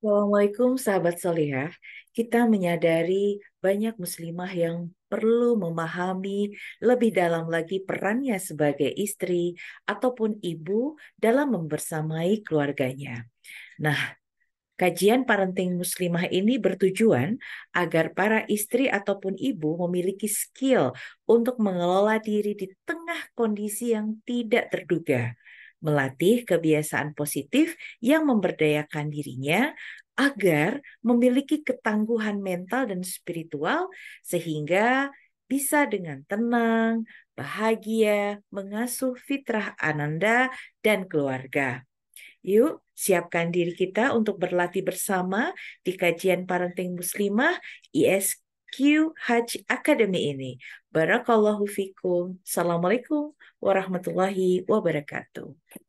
Assalamualaikum sahabat solehah. Kita menyadari banyak muslimah yang perlu memahami lebih dalam lagi perannya sebagai istri ataupun ibu dalam membersamai keluarganya. Nah, Kajian parenting muslimah ini bertujuan agar para istri ataupun ibu memiliki skill untuk mengelola diri di tengah kondisi yang tidak terduga melatih kebiasaan positif yang memberdayakan dirinya agar memiliki ketangguhan mental dan spiritual sehingga bisa dengan tenang, bahagia, mengasuh fitrah Ananda dan keluarga. Yuk, siapkan diri kita untuk berlatih bersama di kajian parenting muslimah ISK Q Haji Academy ini. Barakallahu fikum. Assalamualaikum warahmatullahi wabarakatuh.